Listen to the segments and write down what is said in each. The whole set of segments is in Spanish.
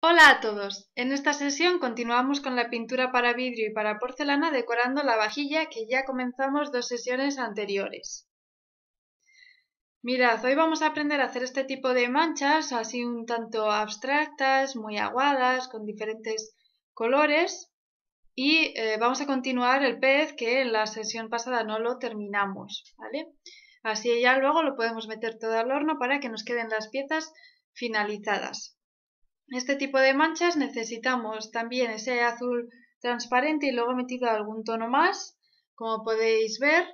Hola a todos. En esta sesión continuamos con la pintura para vidrio y para porcelana decorando la vajilla que ya comenzamos dos sesiones anteriores. Mirad, hoy vamos a aprender a hacer este tipo de manchas así un tanto abstractas, muy aguadas, con diferentes colores y eh, vamos a continuar el pez que en la sesión pasada no lo terminamos, ¿vale? Así ya luego lo podemos meter todo al horno para que nos queden las piezas finalizadas este tipo de manchas necesitamos también ese azul transparente y luego metido algún tono más, como podéis ver.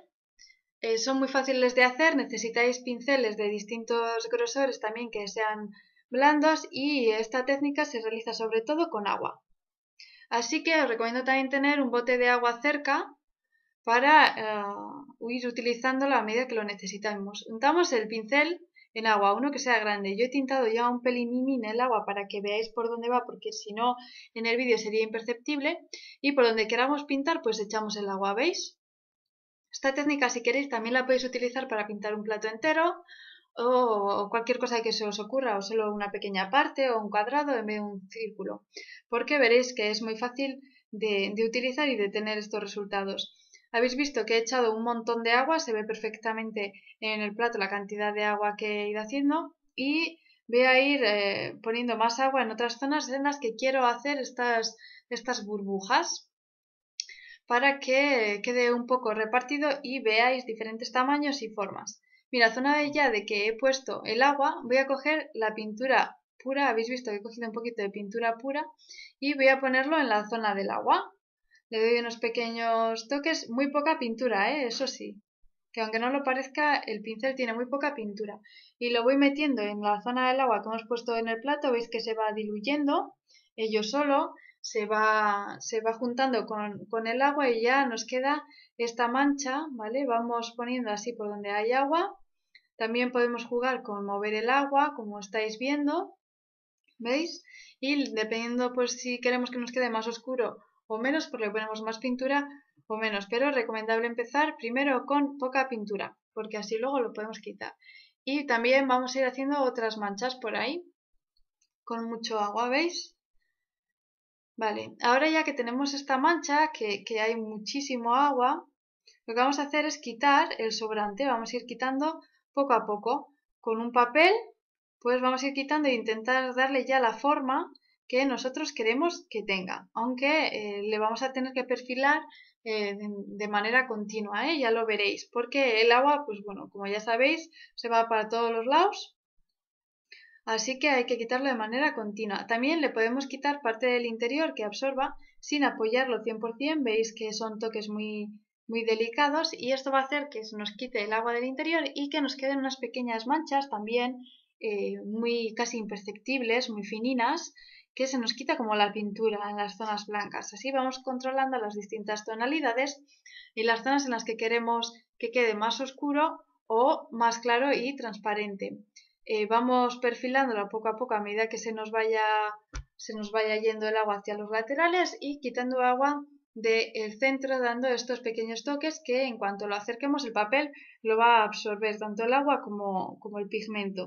Eh, son muy fáciles de hacer, necesitáis pinceles de distintos grosores también que sean blandos y esta técnica se realiza sobre todo con agua. Así que os recomiendo también tener un bote de agua cerca para eh, ir utilizándolo a medida que lo necesitamos. Untamos el pincel en agua, uno que sea grande. Yo he tintado ya un pelín en el agua para que veáis por dónde va, porque si no en el vídeo sería imperceptible. Y por donde queramos pintar, pues echamos el agua, ¿veis? Esta técnica, si queréis, también la podéis utilizar para pintar un plato entero o cualquier cosa que se os ocurra, o solo una pequeña parte o un cuadrado en vez de un círculo, porque veréis que es muy fácil de utilizar y de tener estos resultados. Habéis visto que he echado un montón de agua, se ve perfectamente en el plato la cantidad de agua que he ido haciendo y voy a ir eh, poniendo más agua en otras zonas en las que quiero hacer estas, estas burbujas para que quede un poco repartido y veáis diferentes tamaños y formas. Mira, zona de ya de que he puesto el agua, voy a coger la pintura pura, habéis visto que he cogido un poquito de pintura pura y voy a ponerlo en la zona del agua le doy unos pequeños toques, muy poca pintura, ¿eh? eso sí, que aunque no lo parezca, el pincel tiene muy poca pintura. Y lo voy metiendo en la zona del agua que hemos puesto en el plato, veis que se va diluyendo, ello solo, se va, se va juntando con, con el agua y ya nos queda esta mancha, ¿vale? Vamos poniendo así por donde hay agua. También podemos jugar con mover el agua, como estáis viendo, ¿veis? Y dependiendo, pues si queremos que nos quede más oscuro o menos porque le ponemos más pintura o menos, pero es recomendable empezar primero con poca pintura, porque así luego lo podemos quitar. Y también vamos a ir haciendo otras manchas por ahí, con mucho agua, ¿veis? Vale, ahora ya que tenemos esta mancha, que, que hay muchísimo agua, lo que vamos a hacer es quitar el sobrante, vamos a ir quitando poco a poco. Con un papel, pues vamos a ir quitando e intentar darle ya la forma que nosotros queremos que tenga, aunque eh, le vamos a tener que perfilar eh, de, manera continua, ¿eh? ya lo veréis, porque el agua, pues bueno, como ya sabéis, se va para todos los lados, así que hay que quitarlo de manera continua. También le podemos quitar parte del interior que absorba sin apoyarlo 100%, veis que son toques muy muy delicados y esto va a hacer que se nos quite el agua del interior y que nos queden unas pequeñas manchas también muy casi imperceptibles, muy fininas, que se nos quita como la pintura en las zonas blancas. Así vamos controlando las distintas tonalidades y las zonas en las que queremos que quede más oscuro o más claro y transparente. Eh, vamos perfilándola poco a poco a medida que se nos vaya se nos vaya yendo el agua hacia los laterales y quitando agua del centro dando estos pequeños toques que en cuanto lo acerquemos el papel lo va a absorber tanto el agua como el pigmento.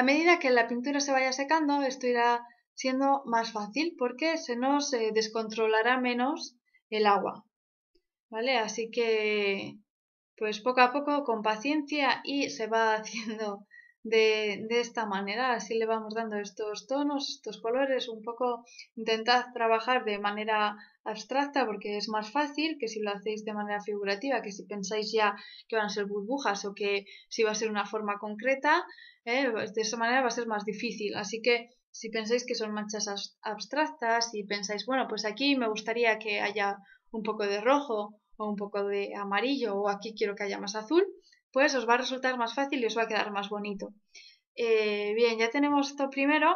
A medida que la pintura se vaya secando, esto irá siendo más fácil porque se nos eh, descontrolará menos el agua. ¿Vale? Así que, pues poco a poco, con paciencia y se va haciendo de, esta manera, así le vamos dando estos tonos, estos colores, un poco intentad trabajar de manera abstracta porque es más fácil que si lo hacéis de manera figurativa, que si pensáis ya que van a ser burbujas o que si va a ser una forma concreta, eh, de esa manera va a ser más difícil. Así que si pensáis que son manchas abstractas y pensáis, bueno, pues aquí me gustaría que haya un poco de rojo o un poco de amarillo o aquí quiero que haya más azul, pues os va a resultar más fácil y os va a quedar más bonito. Eh, bien, ya tenemos esto primero.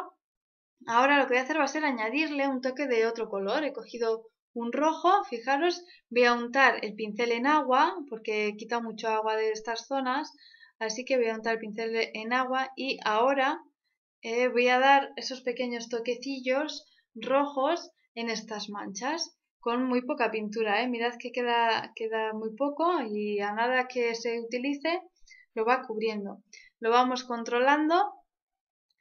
Ahora lo que voy a hacer va a ser añadirle un toque de otro color. He cogido un rojo, fijaros, voy a untar el pincel en agua porque he quitado mucho agua de estas zonas, así que voy a untar el pincel en agua y ahora eh, voy a dar esos pequeños toquecillos rojos en estas manchas con muy poca pintura. ¿eh? Mirad que queda, queda muy poco y a nada que se utilice lo va cubriendo. Lo vamos controlando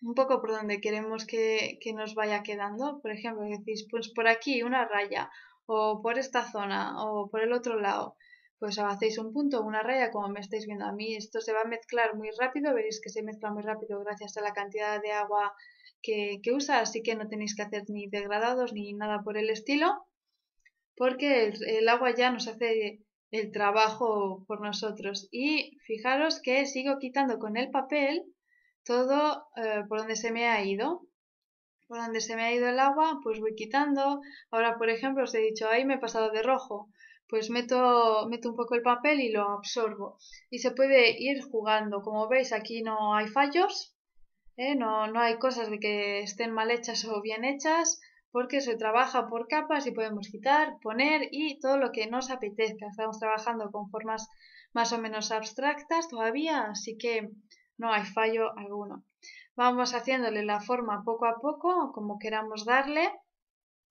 un poco por donde queremos que, nos vaya quedando. Por ejemplo, decís, pues por aquí una raya, o por esta zona, o por el otro lado. Pues hacéis un punto, una raya, como me estáis viendo a mí. Esto se va a mezclar muy rápido, veréis que se mezcla muy rápido gracias a la cantidad de agua que, que usa, así que no tenéis que hacer ni degradados ni nada por el estilo porque el, agua ya nos hace el trabajo por nosotros. Y fijaros que sigo quitando con el papel todo eh, por donde se me ha ido. Por donde se me ha ido el agua, pues voy quitando. Ahora, por ejemplo, os he dicho, ahí me he pasado de rojo. Pues meto, un poco el papel y lo absorbo. Y se puede ir jugando. Como veis, aquí no hay fallos. ¿eh? No, no hay cosas de que estén mal hechas o bien hechas porque se trabaja por capas y podemos quitar, poner y todo lo que nos apetezca. Estamos trabajando con formas más o menos abstractas todavía, así que no hay fallo alguno. Vamos haciéndole la forma poco a poco, como queramos darle.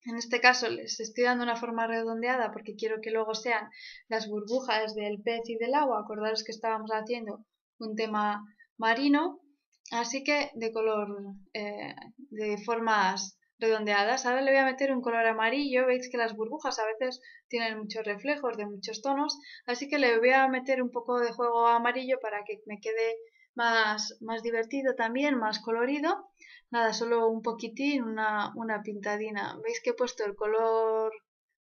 En este caso les estoy dando una forma redondeada porque quiero que luego sean las burbujas del pez y del agua. Acordaros que estábamos haciendo un tema marino, así que de color, eh, de formas redondeadas. Ahora le voy a meter un color amarillo. Veis que las burbujas a veces tienen muchos reflejos de muchos tonos. Así que le voy a meter un poco de juego amarillo para que me quede más, más divertido también, más colorido. Nada, solo un poquitín, una, pintadina. Veis que he puesto el color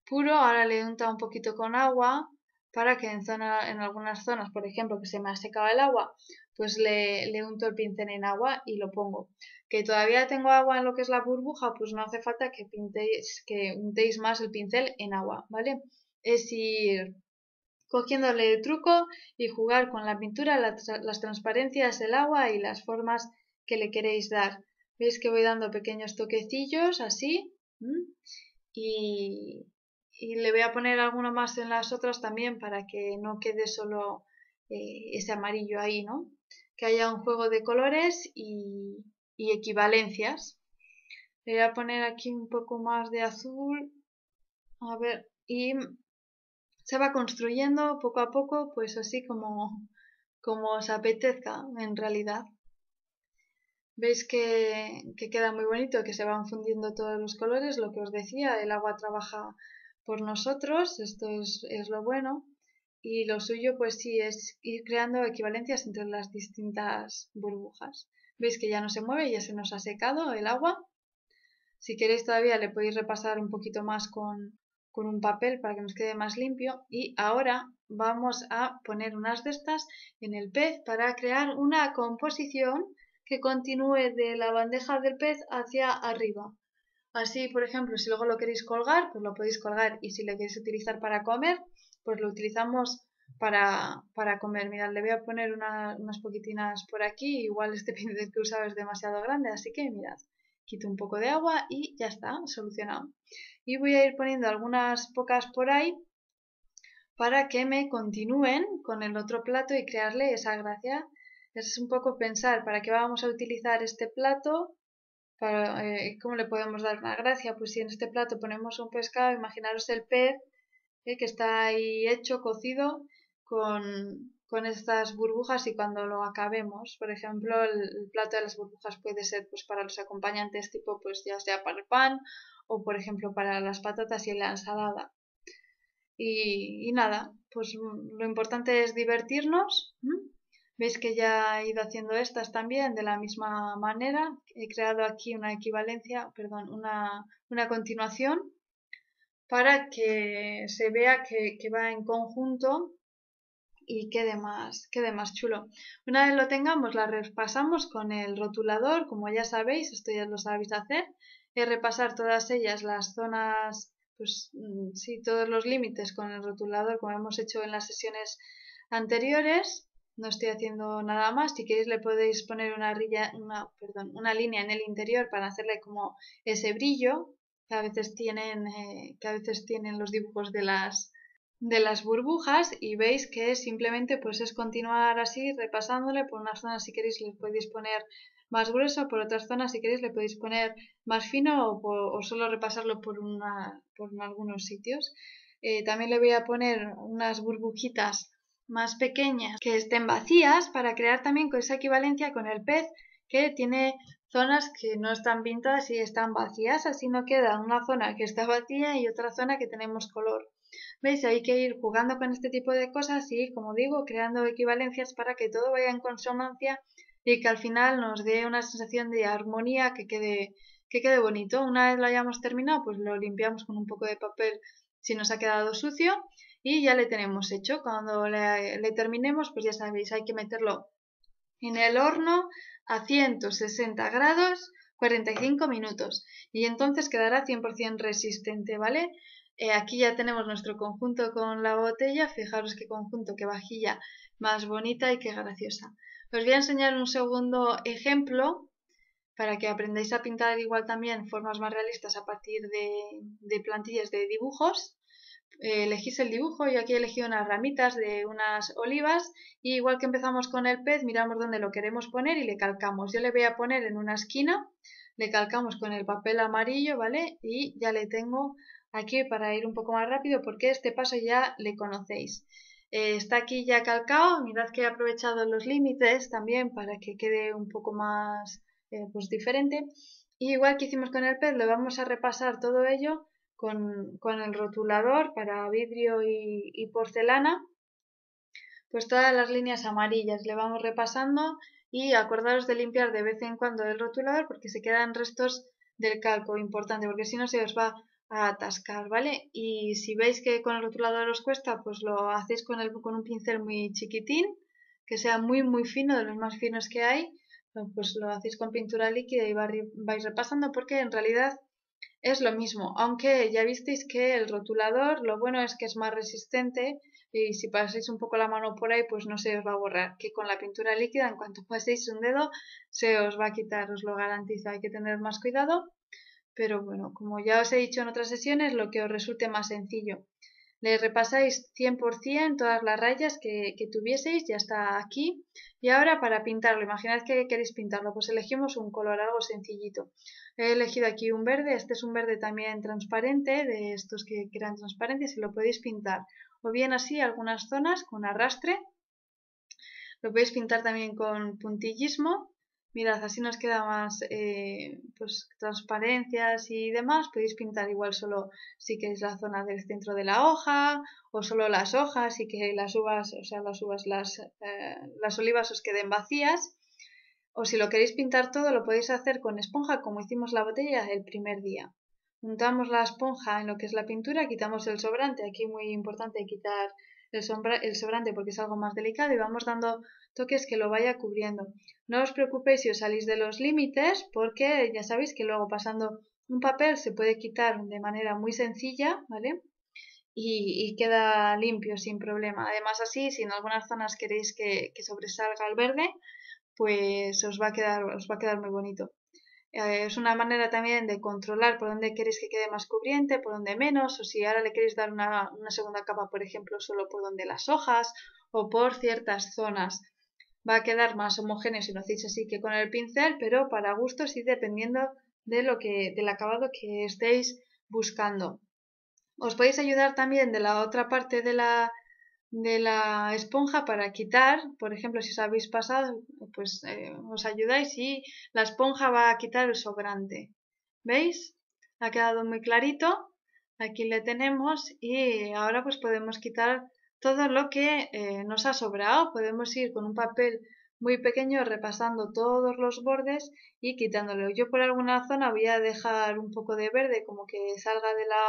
puro. Ahora le he untado un poquito con agua para que en, zona, en algunas zonas, por ejemplo, que se me ha secado el agua, pues le, le unto el pincel en agua y lo pongo. Que todavía tengo agua en lo que es la burbuja, pues no hace falta que, pintéis, que untéis más el pincel en agua, ¿vale? Es ir cogiéndole el truco y jugar con la pintura, las, transparencias, el agua y las formas que le queréis dar. Veis que voy dando pequeños toquecillos así y, y, le voy a poner alguno más en las otras también para que no quede solo eh, ese amarillo ahí, ¿no? Que haya un juego de colores y, equivalencias. voy a poner aquí un poco más de azul. A ver, y se va construyendo poco a poco, pues así como, os apetezca en realidad. Veis que, queda muy bonito, que se van fundiendo todos los colores, lo que os decía, el agua trabaja por nosotros, esto es lo bueno y lo suyo pues sí es ir creando equivalencias entre las distintas burbujas. Veis que ya no se mueve, ya se nos ha secado el agua. Si queréis todavía le podéis repasar un poquito más con, con un papel para que nos quede más limpio y ahora vamos a poner unas de estas en el pez para crear una composición que continúe de la bandeja del pez hacia arriba. Así, por ejemplo, si luego lo queréis colgar, pues lo podéis colgar y si lo queréis utilizar para comer, pues lo utilizamos para, para comer. Mirad, le voy a poner unas poquitinas por aquí, igual este pincel que usaba es demasiado grande, así que mirad, quito un poco de agua y ya está, solucionado. Y voy a ir poniendo algunas pocas por ahí para que me continúen con el otro plato y crearle esa gracia. Es un poco pensar para qué vamos a utilizar este plato, para, eh, cómo le podemos dar una gracia. Pues si en este plato ponemos un pescado, imaginaros el pez ¿eh? que está ahí hecho, cocido, con, estas burbujas y cuando lo acabemos, por ejemplo, el, plato de las burbujas puede ser pues para los acompañantes tipo pues ya sea para el pan o por ejemplo para las patatas y la ensalada. Y, nada, pues lo importante es divertirnos. Veis que ya he ido haciendo estas también de la misma manera. He creado aquí una equivalencia, perdón, una continuación para que se vea que, va en conjunto y quede más, quede más chulo. Una vez lo tengamos, la repasamos con el rotulador, como ya sabéis, esto ya lo sabéis hacer, es repasar todas ellas, las zonas, pues mm, sí, todos los límites con el rotulador, como hemos hecho en las sesiones anteriores. No estoy haciendo nada más. Si queréis le podéis poner una, rilla, una, perdón, una línea en el interior para hacerle como ese brillo que a veces tienen, eh, que a veces tienen los dibujos de las, de las burbujas y veis que simplemente pues es continuar así repasándole por una zona si queréis le podéis poner más grueso, por otras zonas si queréis le podéis poner más fino o, solo repasarlo por, una, por algunos sitios. Eh, también le voy a poner unas burbujitas más pequeñas que estén vacías para crear también esa equivalencia con el pez que tiene zonas que no están pintadas y están vacías, así no queda una zona que está vacía y otra zona que tenemos color. ¿Veis? Hay que ir jugando con este tipo de cosas y, como digo, creando equivalencias para que todo vaya en consonancia y que al final nos dé una sensación de armonía que quede, que quede bonito. Una vez lo hayamos terminado, pues lo limpiamos con un poco de papel si nos ha quedado sucio y ya le tenemos hecho. Cuando le terminemos, pues ya sabéis, hay que meterlo en el horno a 160 grados 45 minutos y entonces quedará 100% resistente, ¿vale? Eh, aquí ya tenemos nuestro conjunto con la botella, fijaros qué conjunto, qué vajilla más bonita y qué graciosa. Os voy a enseñar un segundo ejemplo para que aprendáis a pintar igual también formas más realistas a partir de plantillas de dibujos elegís el dibujo, yo aquí he elegido unas ramitas de unas olivas y igual que empezamos con el pez, miramos dónde lo queremos poner y le calcamos. Yo le voy a poner en una esquina, le calcamos con el papel amarillo, ¿vale? Y ya le tengo aquí para ir un poco más rápido porque este paso ya le conocéis. Eh, está aquí ya calcado, mirad que he aprovechado los límites también para que quede un poco más eh, pues, diferente. Y igual que hicimos con el pez, lo vamos a repasar todo ello con, con el rotulador para vidrio y, porcelana, pues todas las líneas amarillas le vamos repasando y acordaros de limpiar de vez en cuando el rotulador porque se quedan restos del calco, importante, porque si no se os va a atascar, ¿vale? Y si veis que con el rotulador os cuesta, pues lo hacéis con, el, con un pincel muy chiquitín, que sea muy muy fino, de los más finos que hay, pues lo hacéis con pintura líquida y vais repasando porque en realidad es lo mismo, aunque ya visteis que el rotulador lo bueno es que es más resistente y si pasáis un poco la mano por ahí pues no se os va a borrar, que con la pintura líquida en cuanto paséis un dedo se os va a quitar, os lo garantizo, hay que tener más cuidado, pero bueno, como ya os he dicho en otras sesiones, lo que os resulte más sencillo le repasáis 100% todas las rayas que, tuvieseis, ya está aquí. Y ahora para pintarlo, imaginad que queréis pintarlo, pues elegimos un color, algo sencillito. He elegido aquí un verde, este es un verde también transparente, de estos que, que eran transparentes, y lo podéis pintar. O bien así, algunas zonas con arrastre. Lo podéis pintar también con puntillismo mirad, así nos queda más eh, pues, transparencias y demás. Podéis pintar igual solo si queréis la zona del centro de la hoja o solo las hojas y que las uvas, o sea, las uvas, las, eh, las olivas os queden vacías. O si lo queréis pintar todo, lo podéis hacer con esponja como hicimos la botella el primer día. Juntamos la esponja en lo que es la pintura, quitamos el sobrante, aquí muy importante quitar el, sobrante porque es algo más delicado y vamos dando toques que lo vaya cubriendo. No os preocupéis si os salís de los límites porque ya sabéis que luego pasando un papel se puede quitar de manera muy sencilla, ¿vale? Y, queda limpio sin problema. Además así, si en algunas zonas queréis que, que sobresalga el verde, pues os va a quedar, os va a quedar muy bonito. Eh, es una manera también de controlar por dónde queréis que quede más cubriente, por dónde menos, o si ahora le queréis dar una, una segunda capa, por ejemplo, solo por donde las hojas o por ciertas zonas. Va a quedar más homogéneo si lo hacéis así que con el pincel, pero para gustos y dependiendo de lo que, del acabado que estéis buscando. Os podéis ayudar también de la otra parte de la, de la esponja para quitar, por ejemplo, si os habéis pasado, pues eh, os ayudáis y la esponja va a quitar el sobrante. ¿Veis? Ha quedado muy clarito. Aquí le tenemos y ahora pues podemos quitar todo lo que eh, nos ha sobrado. Podemos ir con un papel muy pequeño repasando todos los bordes y quitándolo. Yo por alguna zona voy a dejar un poco de verde como que salga de la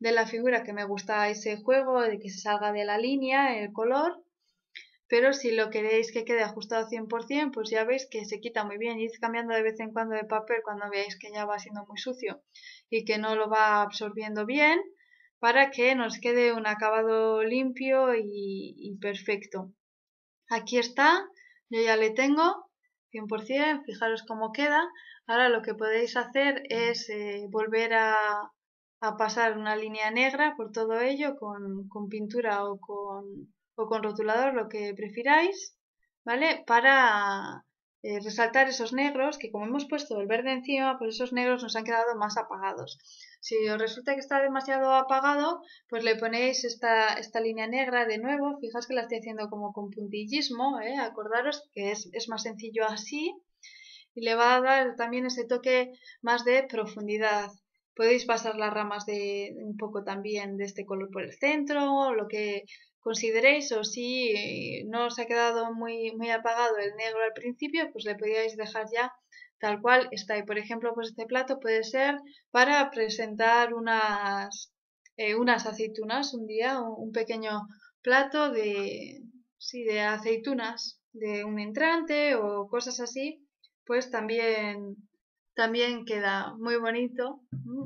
de la figura que me gusta ese juego, de que se salga de la línea, el color. Pero si lo queréis que quede ajustado 100%, pues ya veis que se quita muy bien. Id cambiando de vez en cuando de papel cuando veáis que ya va siendo muy sucio y que no lo va absorbiendo bien para que nos quede un acabado limpio y, perfecto. Aquí está, yo ya le tengo 100%, fijaros cómo queda. Ahora lo que podéis hacer es eh, volver a, a pasar una línea negra por todo ello con, pintura o con, rotulador, lo que prefiráis, ¿vale? Para eh, resaltar esos negros que como hemos puesto el verde encima, pues esos negros nos han quedado más apagados. Si os resulta que está demasiado apagado, pues le ponéis esta, línea negra de nuevo. Fijaos que la estoy haciendo como con puntillismo, ¿eh? acordaros que es, es más sencillo así. Y le va a dar también ese toque más de profundidad. Podéis pasar las ramas de un poco también de este color por el centro, o lo que consideréis o si eh, no os ha quedado muy, muy apagado el negro al principio, pues le podíais dejar ya tal cual está. Y por ejemplo, pues este plato puede ser para presentar unas, eh, unas aceitunas un día, un pequeño plato de, sí, de aceitunas, de un entrante o cosas así, pues también también queda muy bonito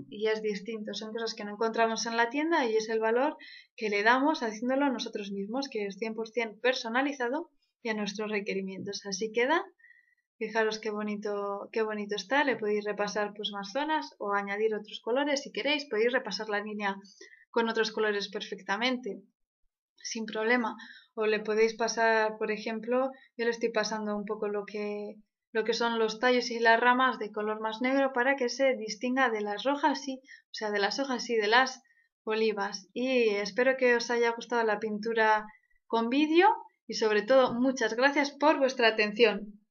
y es distinto. Son cosas que no encontramos en la tienda y es el valor que le damos haciéndolo nosotros mismos, que es 100% personalizado y a nuestros requerimientos. Así queda. Fijaros qué bonito, qué bonito está. Le podéis repasar pues, más zonas o añadir otros colores si queréis. Podéis repasar la línea con otros colores perfectamente, sin problema. O le podéis pasar, por ejemplo, yo le estoy pasando un poco lo que lo que son los tallos y las ramas de color más negro para que se distinga de las rojas y, o sea, de las hojas y de las olivas. Y espero que os haya gustado la pintura con vídeo y sobre todo muchas gracias por vuestra atención.